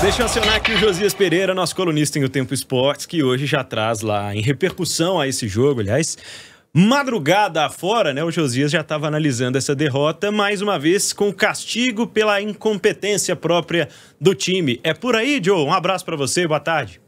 Deixa eu acionar aqui o Josias Pereira, nosso colunista em O Tempo Esportes, que hoje já traz lá em repercussão a esse jogo, aliás. Madrugada afora, né? O Josias já estava analisando essa derrota, mais uma vez com castigo pela incompetência própria do time. É por aí, Joe. Um abraço para você, boa tarde.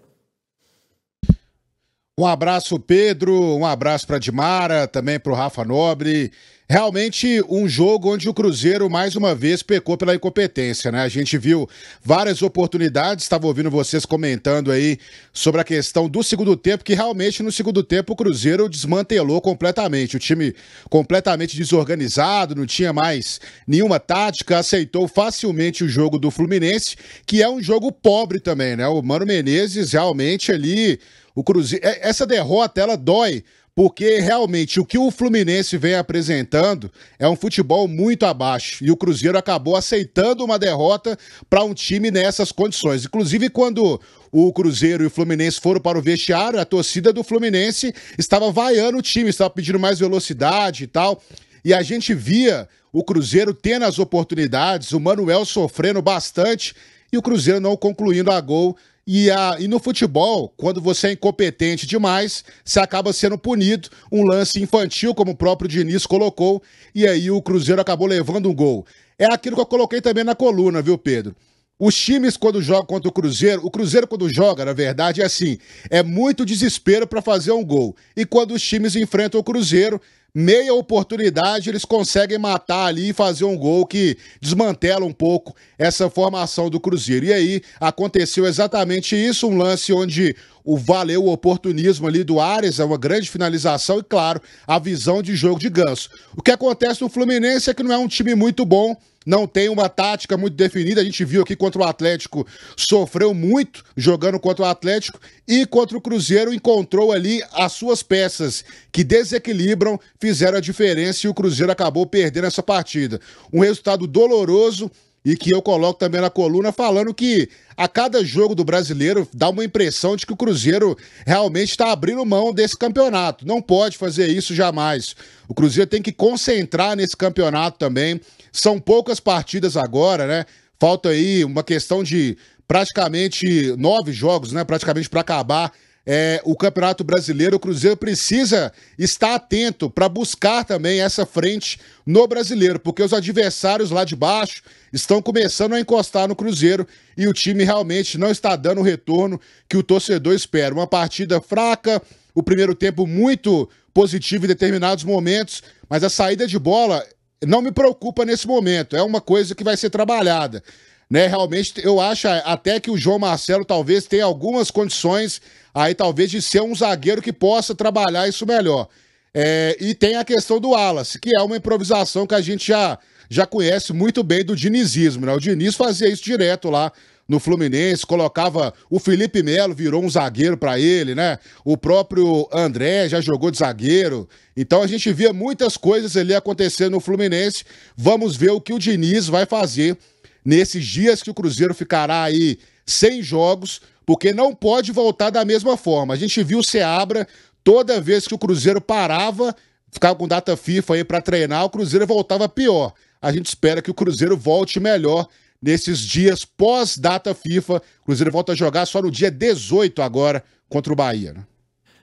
Um abraço, Pedro. Um abraço para Dimara, também para o Rafa Nobre. Realmente um jogo onde o Cruzeiro mais uma vez pecou pela incompetência, né? A gente viu várias oportunidades, estava ouvindo vocês comentando aí sobre a questão do segundo tempo, que realmente no segundo tempo o Cruzeiro desmantelou completamente. O time completamente desorganizado, não tinha mais nenhuma tática, aceitou facilmente o jogo do Fluminense, que é um jogo pobre também, né? O Mano Menezes realmente ali o Cruzeiro, é, essa derrota ela dói porque realmente o que o Fluminense vem apresentando é um futebol muito abaixo e o Cruzeiro acabou aceitando uma derrota para um time nessas condições. Inclusive, quando o Cruzeiro e o Fluminense foram para o vestiário, a torcida do Fluminense estava vaiando o time, estava pedindo mais velocidade e tal. E a gente via o Cruzeiro tendo as oportunidades, o Manuel sofrendo bastante e o Cruzeiro não concluindo a gol e, a, e no futebol, quando você é incompetente demais, você acaba sendo punido. Um lance infantil, como o próprio Diniz colocou, e aí o Cruzeiro acabou levando um gol. É aquilo que eu coloquei também na coluna, viu, Pedro? Os times, quando jogam contra o Cruzeiro, o Cruzeiro, quando joga, na verdade, é assim: é muito desespero para fazer um gol. E quando os times enfrentam o Cruzeiro, meia oportunidade, eles conseguem matar ali e fazer um gol que desmantela um pouco essa formação do Cruzeiro. E aí aconteceu exatamente isso, um lance onde o valeu o oportunismo ali do Ares, é uma grande finalização e, claro, a visão de jogo de ganso. O que acontece no Fluminense é que não é um time muito bom, não tem uma tática muito definida. A gente viu aqui contra o Atlético, sofreu muito jogando contra o Atlético e contra o Cruzeiro encontrou ali as suas peças que desequilibram, fizeram a diferença e o Cruzeiro acabou perdendo essa partida. Um resultado doloroso e que eu coloco também na coluna falando que a cada jogo do brasileiro dá uma impressão de que o Cruzeiro realmente está abrindo mão desse campeonato. Não pode fazer isso jamais. O Cruzeiro tem que concentrar nesse campeonato também. São poucas partidas agora, né? Falta aí uma questão de praticamente nove jogos, né? Praticamente para acabar é, o Campeonato Brasileiro. O Cruzeiro precisa estar atento para buscar também essa frente no Brasileiro, porque os adversários lá de baixo estão começando a encostar no Cruzeiro e o time realmente não está dando o retorno que o torcedor espera. Uma partida fraca, o primeiro tempo muito positivo em determinados momentos, mas a saída de bola não me preocupa nesse momento. É uma coisa que vai ser trabalhada. Né, realmente, eu acho até que o João Marcelo talvez tenha algumas condições aí, talvez, de ser um zagueiro que possa trabalhar isso melhor. É, e tem a questão do Wallace, que é uma improvisação que a gente já, já conhece muito bem do dinizismo. Né? O Diniz fazia isso direto lá no Fluminense, colocava o Felipe Melo, virou um zagueiro para ele, né? O próprio André já jogou de zagueiro. Então a gente via muitas coisas ali acontecendo no Fluminense. Vamos ver o que o Diniz vai fazer nesses dias que o Cruzeiro ficará aí sem jogos, porque não pode voltar da mesma forma. A gente viu o Seabra toda vez que o Cruzeiro parava, ficava com data FIFA aí para treinar, o Cruzeiro voltava pior. A gente espera que o Cruzeiro volte melhor nesses dias pós-data FIFA. O Cruzeiro volta a jogar só no dia 18 agora contra o Bahia. Né?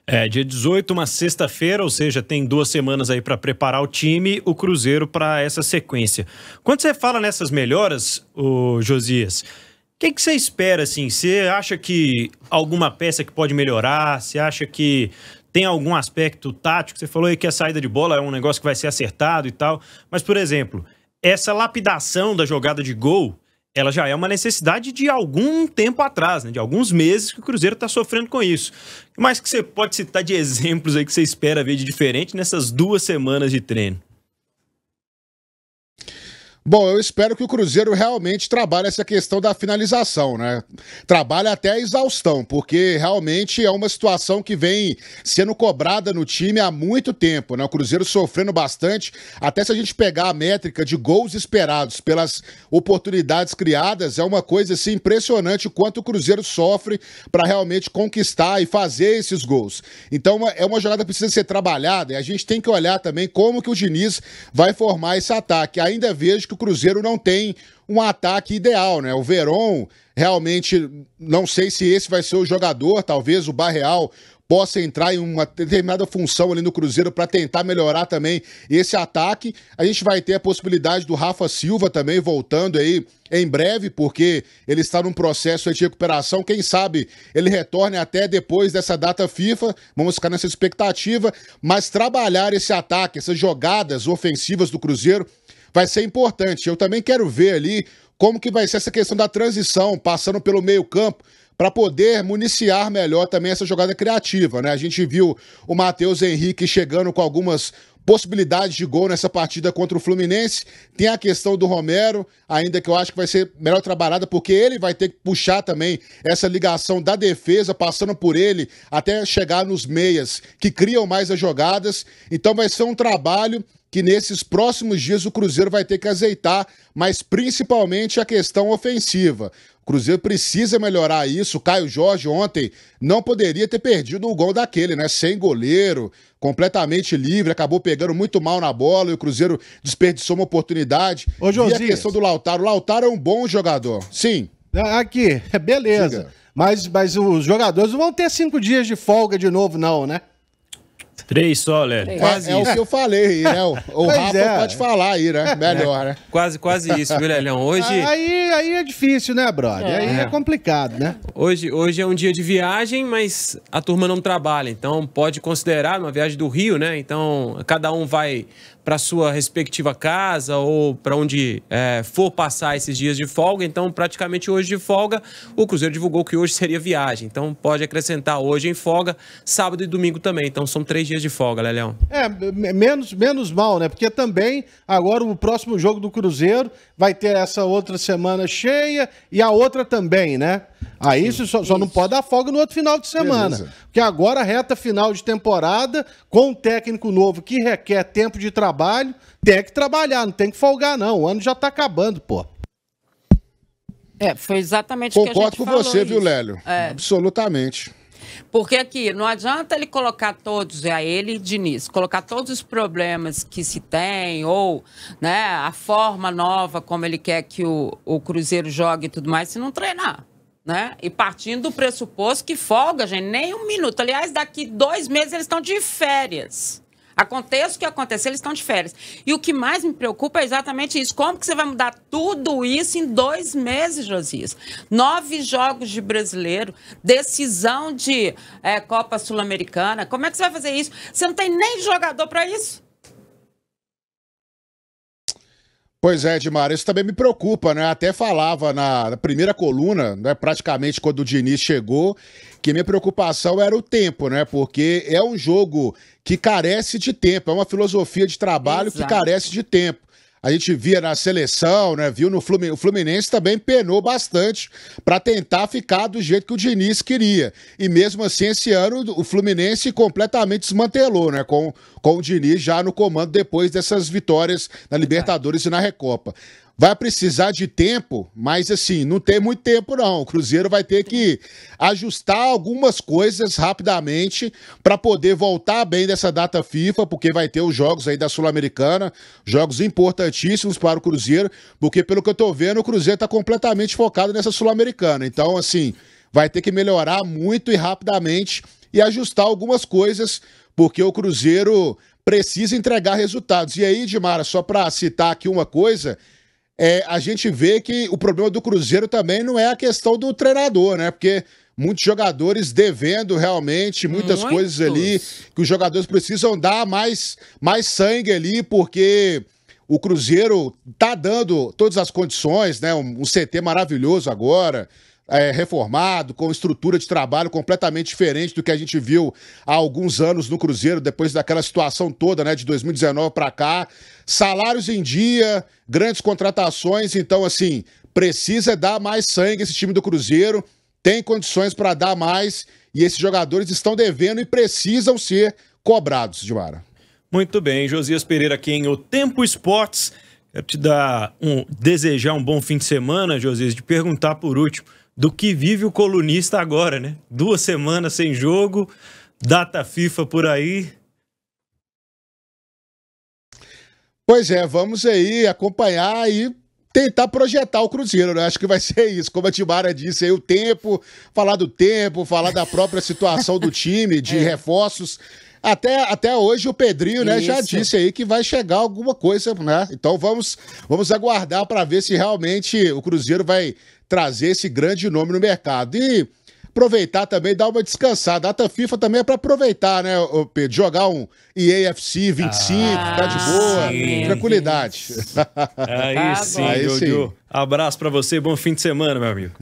É, dia 18, uma sexta-feira, ou seja, tem duas semanas aí para preparar o time, o Cruzeiro para essa sequência. Quando você fala nessas melhoras, o Josias, o que, que, você espera assim? Você acha que alguma peça que pode melhorar? Você acha que tem algum aspecto tático? Você falou aí que a saída de bola é um negócio que vai ser acertado e tal, mas por exemplo, essa lapidação da jogada de gol ela já é uma necessidade de algum tempo atrás, né? de alguns meses que o Cruzeiro está sofrendo com isso. Mas que você pode citar de exemplos aí que você espera ver de diferente nessas duas semanas de treino? Bom, eu espero que o Cruzeiro realmente trabalhe essa questão da finalização, né? Trabalhe até a exaustão, porque realmente é uma situação que vem sendo cobrada no time há muito tempo, né? O Cruzeiro sofrendo bastante, até se a gente pegar a métrica de gols esperados pelas oportunidades criadas, é uma coisa assim impressionante o quanto o Cruzeiro sofre para realmente conquistar e fazer esses gols. Então é uma jogada que precisa ser trabalhada e a gente tem que olhar também como que o Diniz vai formar esse ataque. Ainda vejo que o Cruzeiro não tem um ataque ideal, né? O Verón realmente, não sei se esse vai ser o jogador, talvez o Barreal possa entrar em uma determinada função ali no Cruzeiro para tentar melhorar também esse ataque. A gente vai ter a possibilidade do Rafa Silva também voltando aí em breve, porque ele está num processo de recuperação. Quem sabe ele retorne até depois dessa data FIFA. Vamos ficar nessa expectativa, mas trabalhar esse ataque, essas jogadas ofensivas do Cruzeiro vai ser importante. Eu também quero ver ali como que vai ser essa questão da transição, passando pelo meio-campo, para poder municiar melhor também essa jogada criativa, né? A gente viu o Matheus Henrique chegando com algumas possibilidades de gol nessa partida contra o Fluminense. Tem a questão do Romero, ainda que eu acho que vai ser melhor trabalhada, porque ele vai ter que puxar também essa ligação da defesa, passando por ele até chegar nos meias que criam mais as jogadas. Então vai ser um trabalho que nesses próximos dias o Cruzeiro vai ter que azeitar, mas principalmente a questão ofensiva. O Cruzeiro precisa melhorar isso. O Caio Jorge ontem não poderia ter perdido o gol daquele, né? Sem goleiro, completamente livre, acabou pegando muito mal na bola e o Cruzeiro desperdiçou uma oportunidade. Ô, e a questão do Lautaro. O Lautaro é um bom jogador. Sim. Ah, aqui, beleza. Mas, mas os jogadores não vão ter cinco dias de folga de novo, não, né? Três só, Léo. Quase é, isso. É o que eu falei, né? O, o Rafa é. pode falar aí, né? Melhor, né? Quase, quase isso, viu, Lelhão? Hoje... Ah, aí, aí é difícil, né, brother? É. Aí é complicado, né? Hoje, hoje é um dia de viagem, mas a turma não trabalha, então pode considerar uma viagem do Rio, né? Então, cada um vai para sua respectiva casa ou para onde é, for passar esses dias de folga. Então, praticamente hoje de folga, o Cruzeiro divulgou que hoje seria viagem. Então, pode acrescentar hoje em folga, sábado e domingo também. Então, são três dias de folga, Leleão. É, menos, menos mal, né? Porque também agora o próximo jogo do Cruzeiro vai ter essa outra semana cheia e a outra também, né? Aí Sim, só, só, não pode dar folga no outro final de semana. Beleza. Porque agora, reta final de temporada, com um técnico novo que requer tempo de trabalho, tem que trabalhar, não tem que folgar, não. O ano já tá acabando, pô. É, foi exatamente Concordo que a gente com falou você, isso. viu, Lélio? É. Absolutamente. Porque aqui, não adianta ele colocar todos, é a ele, Diniz, colocar todos os problemas que se tem, ou né, a forma nova como ele quer que o, o Cruzeiro jogue e tudo mais, se não treinar né? E partindo do pressuposto que folga, gente, nem um minuto. Aliás, daqui dois meses eles estão de férias. Aconteça o que acontecer, eles estão de férias. E o que mais me preocupa é exatamente isso. Como que você vai mudar tudo isso em dois meses, Josias? Nove jogos de brasileiro, decisão de é, Copa Sul-Americana. Como é que você vai fazer isso? Você não tem nem jogador para isso? Pois é, Edmar, isso também me preocupa, né? Até falava na primeira coluna, né, praticamente quando o Diniz chegou, que minha preocupação era o tempo, né? Porque é um jogo que carece de tempo, é uma filosofia de trabalho Exato. que carece de tempo a gente via na seleção, né? Viu no Fluminense, o Fluminense também penou bastante para tentar ficar do jeito que o Diniz queria. E mesmo assim, esse ano o Fluminense completamente desmantelou, né? Com, com o Diniz já no comando depois dessas vitórias na Libertadores e na Recopa vai precisar de tempo, mas assim, não tem muito tempo não. O Cruzeiro vai ter que ajustar algumas coisas rapidamente para poder voltar bem dessa data FIFA, porque vai ter os jogos aí da Sul-Americana, jogos importantíssimos para o Cruzeiro, porque pelo que eu tô vendo, o Cruzeiro tá completamente focado nessa Sul-Americana. Então, assim, vai ter que melhorar muito e rapidamente e ajustar algumas coisas, porque o Cruzeiro precisa entregar resultados. E aí, Dimara, só para citar aqui uma coisa, é, a gente vê que o problema do Cruzeiro também não é a questão do treinador, né? Porque muitos jogadores devendo realmente muitas muitos. coisas ali que os jogadores precisam dar mais, mais sangue ali, porque o Cruzeiro tá dando todas as condições, né? Um, um CT maravilhoso agora é, reformado, com estrutura de trabalho completamente diferente do que a gente viu há alguns anos no Cruzeiro, depois daquela situação toda, né, de 2019 para cá. Salários em dia, grandes contratações, então, assim, precisa dar mais sangue esse time do Cruzeiro, tem condições para dar mais e esses jogadores estão devendo e precisam ser cobrados, Mara Muito bem, Josias Pereira aqui em O Tempo Esportes. Quero te dar um, desejar um bom fim de semana, Josias, de perguntar por último do que vive o colunista agora, né? Duas semanas sem jogo, data FIFA por aí. Pois é, vamos aí acompanhar e tentar projetar o Cruzeiro, né? Acho que vai ser isso. Como a Timara disse aí, o tempo, falar do tempo, falar da própria situação do time, de é. reforços. Até, até hoje o Pedrinho, né, já disse aí que vai chegar alguma coisa, né? Então vamos, vamos aguardar para ver se realmente o Cruzeiro vai trazer esse grande nome no mercado. E aproveitar também, dar uma descansada. A data FIFA também é para aproveitar, né, Pedro? Jogar um EAFC 25, ah, tá de boa, sim. tranquilidade. Aí tá sim, Aí Sim. Abraço para você, bom fim de semana, meu amigo.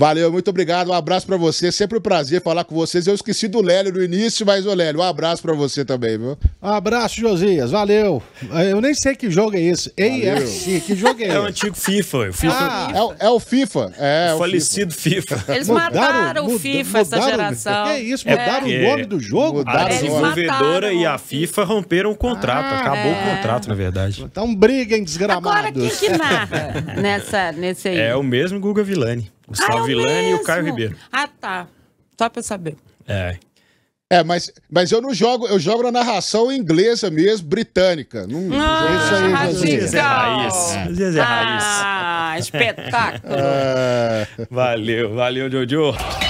Valeu, muito obrigado. Um abraço para você. Sempre um prazer falar com vocês. Eu esqueci do Lélio no início, mas o Lélio, um abraço para você também, viu? Um abraço, Josias. Valeu. Eu nem sei que jogo é esse. EFC, que jogo é esse? É o antigo FIFA. FIFA. Ah, é é, é, é, o FIFA. É, o, o falecido FIFA. FIFA. Eles mataram o FIFA, mudaram, essa geração. Que é isso, mudaram é. o nome do jogo? a desenvolvedora e a FIFA romperam o contrato. Ah, Acabou o é. contrato, na verdade. Então briguem, desgramados. Agora quem que narra nessa, nesse aí? É o mesmo Guga Villani. Gustavo ah, Vilani e o Caio Ribeiro. Ah, tá. Só pra saber. É. É, mas, mas eu não jogo, eu jogo na narração inglesa mesmo, britânica. Não, não ah, isso aí, é Às vezes é raiz. Às vezes é raiz. Ah, espetáculo. Ah. Valeu, valeu, Jojo.